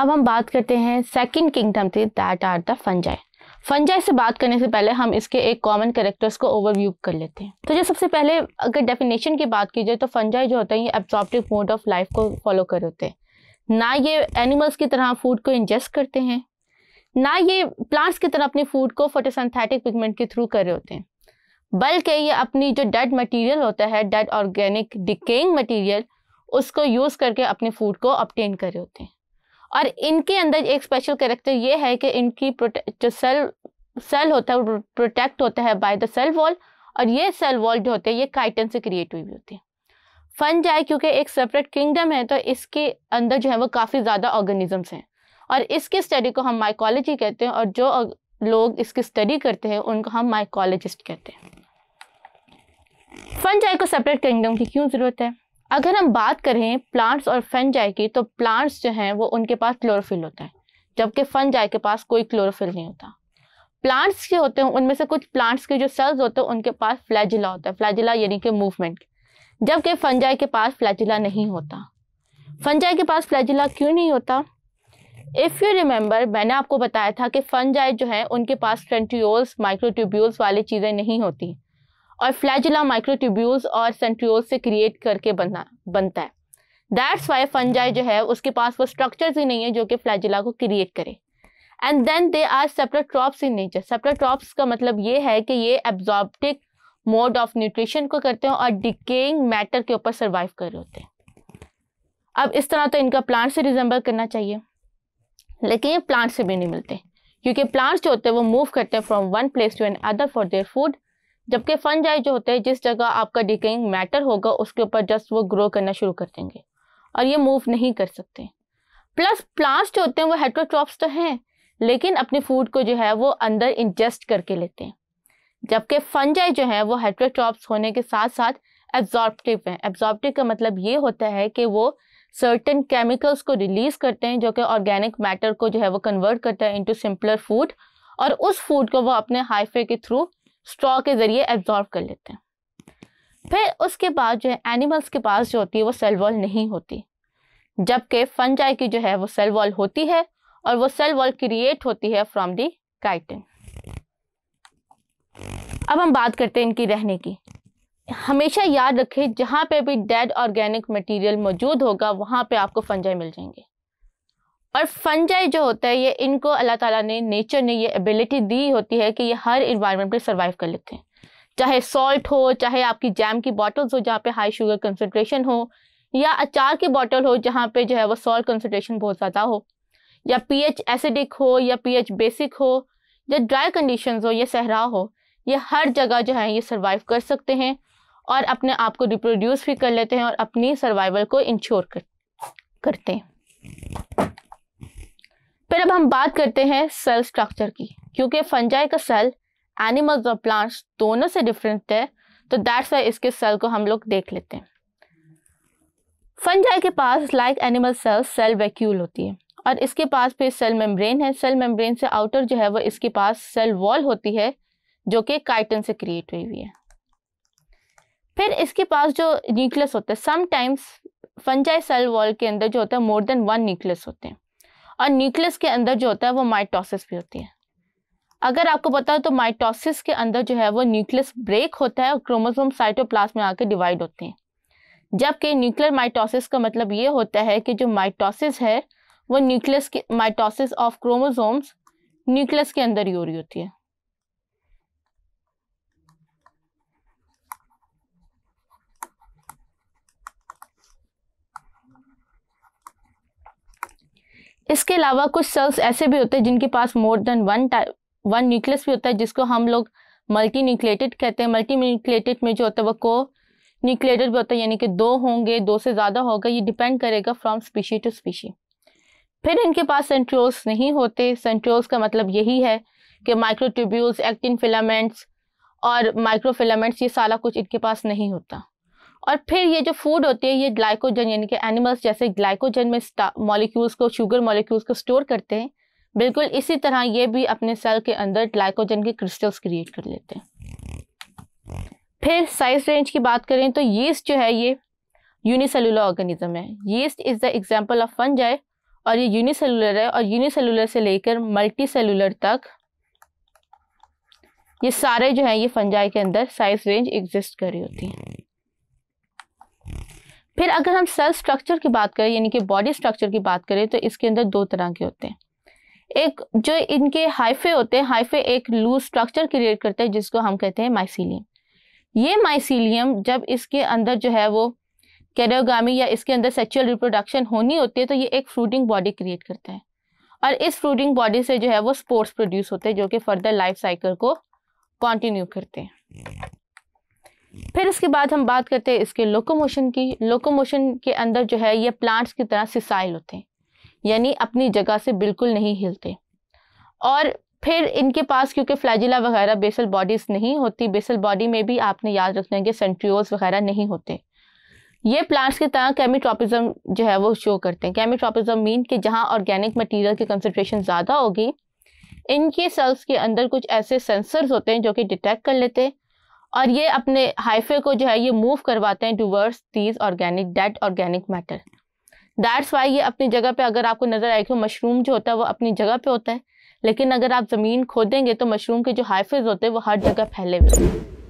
अब हम बात करते हैं सेकेंड किंगडम थी that are the fungi fungi से बात करने से पहले हम इसके एक कॉमन करेक्टर्स को ओवरव्यू कर लेते हैं तो जो सबसे पहले अगर डेफिनेशन की बात की जाए तो फंजाई जो होता है ये एब्जॉर्प्टिव मोड ऑफ लाइफ को फॉलो कर होते हैं ना ये एनिमल्स की तरह फूड को इंजेस्ट करते हैं ना ये प्लांट्स की तरह अपने फूड को फोटोसिंथेटिक पिगमेंट के थ्रू कर रहे होते हैं बल्कि ये अपनी जो डेड मटेरियल होता है डेड ऑर्गेनिक डिकेइंग मटेरियल उसको यूज़ करके अपने फूड को अपटेन कर रहे होते हैं और इनके अंदर एक स्पेशल कैरेक्टर ये है कि इनकी जो सेल सेल होता है वो प्रोटेक्ट होता है बाय द सेल वॉल और ये सेल वॉल जो होते हैं ये काइटन से क्रिएट हुई होती है फन जाए क्योंकि एक सेपरेट किंगडम है तो इसके अंदर जो है वो काफ़ी ज़्यादा ऑर्गेनिजम्स हैं और इसकी स्टडी को हम माइकोलॉजी कहते हैं और जो लोग इसकी स्टडी करते हैं उनको हम माइकोलॉजिस्ट कहते हैं फन जाए को सेपरेट किंगडम की क्यों ज़रूरत है अगर हम बात करें प्लांट्स और फन की तो प्लांट्स जो हैं वो उनके पास क्लोरोफिल होता है जबकि फन के पास कोई क्लोरोफिल नहीं होता प्लांट्स के होते हैं उनमें से कुछ प्लांट्स के जो सेल्स होते हैं उनके पास फ्लैजिला होता है फ्लैजिला यानी कि मूवमेंट जबकि फन के पास फ्लैजिला नहीं होता फन के पास फ्लैजिला क्यों नहीं होता इफ़ यू रिमेंबर मैंने आपको बताया था कि फन जो है उनके पास ट्रेंटियोल्स माइक्रोट्यूब्यूल्स वाली चीज़ें नहीं होती और फ्लैजिला माइक्रोट्यूब्यूल्स और सेंट्रियोल से क्रिएट करके बनना बनता है दैट्स वाई फंजाई जो है उसके पास वो स्ट्रक्चर्स ही नहीं है जो कि फ्लैजिला को क्रिएट करे and then they are trophs in nature trophs का मतलब ये है कि ये एब्जॉर्प्टिक मोड ऑफ न्यूट्रिशन को करते हैं और डिकेइंग मैटर के ऊपर सर्वाइव कर रहे होते हैं अब इस तरह तो इनका प्लांट से रिजेंबल करना चाहिए लेकिन ये प्लांट से भी नहीं मिलते क्योंकि प्लांट्स जो होते हैं वो मूव करते हैं from one place to another for their food जबकि फंजाई जो होते हैं जिस जगह आपका डिकेइंग मैटर होगा उसके ऊपर जस्ट वो ग्रो करना शुरू कर देंगे और ये मूव नहीं कर सकते प्लस प्लांट्स जो होते हैं वो हेट्रोट्रॉप्स तो हैं लेकिन अपने फूड को जो है वो अंदर इंजेस्ट करके लेते हैं जबकि फंजाई जो है वो हेट्रोट्रॉप्स होने के साथ साथ एब्जॉर्प्टिव हैं एब्जॉर्प्टिव का मतलब ये होता है कि वो सर्टन केमिकल्स को रिलीज करते हैं जो कि ऑर्गेनिक मैटर को जो है वो कन्वर्ट करता है इंटू सिंपलर फूड और उस फूड को वो अपने हाइफे के थ्रू स्ट्रॉ के ज़रिए एब्जॉर्व कर लेते हैं फिर उसके बाद जो है एनिमल्स के पास जो होती है वो सेल वॉल नहीं होती जबकि फंजाई की जो है वो सेल वॉल होती है और वो सेल वॉल क्रिएट होती है फ्रॉम दी काइटिन अब हम बात करते हैं इनकी रहने की हमेशा याद रखें जहाँ पे भी डेड ऑर्गेनिक मटेरियल मौजूद होगा वहाँ पे आपको फंजाई मिल जाएंगे और फंजाई जो होता है ये इनको अल्लाह ताला ने नेचर ने ये एबिलिटी दी होती है कि ये हर इन्वायरमेंट में सर्वाइव कर लेते हैं चाहे सॉल्ट हो चाहे आपकी जैम की बॉटल्स हो जहाँ पे हाई शुगर कंसनट्रेशन हो या अचार की बॉटल हो जहाँ पे जो है वो सॉल्ट कंसनट्रेशन बहुत ज़्यादा हो या पीएच एसिडिक हो या पीएच बेसिक हो या ड्राई कंडीशन हो या सहरा हो ये हर जगह जो है ये सर्वाइव कर सकते हैं और अपने आप को रिप्रोड्यूस भी कर लेते हैं और अपनी सर्वाइवल को इंश्योर कर करते हैं फिर अब हम बात करते हैं सेल स्ट्रक्चर की क्योंकि फंजाई का सेल एनिमल्स और प्लांट्स दोनों से डिफरेंट है तो दैट्स वाई इसके सेल को हम लोग देख लेते हैं फंजाई के पास like animal cell cell vacuole होती है और इसके पास फिर सेल मेम्ब्रेन है सेल मेम्ब्रेन से आउटर जो है वो इसके पास सेल वॉल होती है जो कि काइटन से क्रिएट हुई हुई है फिर इसके पास जो न्यूक्लियस होता है समटाइम्स फंजाई सेल वॉल के अंदर जो होता है मोर देन वन न्यूक्लियस होते हैं और न्यूक्लियस के अंदर जो होता है वो माइटोसिस भी होती है अगर आपको पता हो तो माइटोसिस के अंदर जो है वो न्यूक्लियस ब्रेक होता है और क्रोमोसोम साइटोप्लाज्म में आकर डिवाइड होते हैं जबकि न्यूक्लियर माइटोसिस का मतलब ये होता है कि जो माइटोसिस है वो न्यूक्लियस के माइटोसिस ऑफ क्रोमोसोम्स न्यूक्लियस के अंदर ही हो रही होती है इसके अलावा कुछ सेल्स ऐसे भी होते हैं जिनके पास more than one one nucleus भी होता है जिसको हम लोग मल्टी न्यूक्लेटेड कहते हैं मल्टी न्यूक्लेटेड में जो होता है वो को न्यूक्लेटेड भी होता है यानी कि दो होंगे दो से ज़्यादा होगा ये डिपेंड करेगा फ्रॉम स्पीशी टू स्पीशी फिर इनके पास सेंट्रोल्स नहीं होते सेंट्रोल्स का मतलब यही है कि माइक्रोट्यूब्यूल्स एक्टिन फिलामेंट्स और माइक्रोफिलामेंट्स ये सारा कुछ इनके पास नहीं होता और फिर ये जो फूड होती है ये ग्लाइकोजन यानी कि एनिमल्स जैसे ग्लाइकोजन में मॉलिक्यूल्स को शुगर मॉलिक्यूल्स को स्टोर करते हैं बिल्कुल इसी तरह ये भी अपने सेल के अंदर ग्लाइकोजन के क्रिस्टल्स क्रिएट कर लेते हैं फिर साइज रेंज की बात करें तो यीस्ट जो है ये यूनिसेलुलर ऑर्गेनिज्म है yeast is the example of fungi और ये यूनिसेलुलर है और यूनिसेलुलर से लेकर मल्टी सेलुलर तक ये सारे जो है ये फंजाई के अंदर साइज रेंज एग्जिस्ट कर रही होती है फिर अगर हम सेल स्ट्रक्चर की बात करें यानी कि बॉडी स्ट्रक्चर की बात करें तो इसके अंदर दो तरह के होते हैं एक जो इनके हाइफे होते हैं हाइफे एक लूज स्ट्रक्चर क्रिएट करते हैं जिसको हम कहते हैं माइसीलियम ये माइसीलियम जब इसके अंदर जो है वो कैरोगामी या इसके अंदर सेक्चुअल रिप्रोडक्शन होनी होती है तो ये एक फ्रूटिंग बॉडी क्रिएट करता है और इस फ्रूटिंग बॉडी से जो है वो स्पोर्ट्स प्रोड्यूस होते हैं जो कि फर्दर लाइफ साइकिल को कंटिन्यू करते हैं फिर इसके बाद हम बात करते हैं इसके लोकोमोशन की लोकोमोशन के अंदर जो है ये प्लांट्स की तरह सिसाइल होते हैं यानी अपनी जगह से बिल्कुल नहीं हिलते और फिर इनके पास क्योंकि फ्लैजिला वगैरह बेसल बॉडीज़ नहीं होती बेसल बॉडी में भी आपने याद रखना है कि सेंट्रियोल्स वगैरह नहीं होते ये प्लांट्स की तरह केमिट्रोपिज्म जो है वो शो करते हैं केमिट्रोपिज्म मीन कि जहाँ ऑर्गेनिक मटीरियल की कंसनट्रेशन ज़्यादा होगी इनके सेल्स के अंदर कुछ ऐसे सेंसर्स होते हैं जो कि डिटेक्ट कर लेते हैं और ये अपने हाइफे को जो है ये मूव करवाते हैं towards these organic dead organic matter that's why ये अपनी जगह पे अगर आपको नजर कि मशरूम जो होता है वो अपनी जगह पे होता है लेकिन अगर आप ज़मीन खोदेंगे तो मशरूम के जो हाइफेज होते हैं वो हर जगह फैले हुए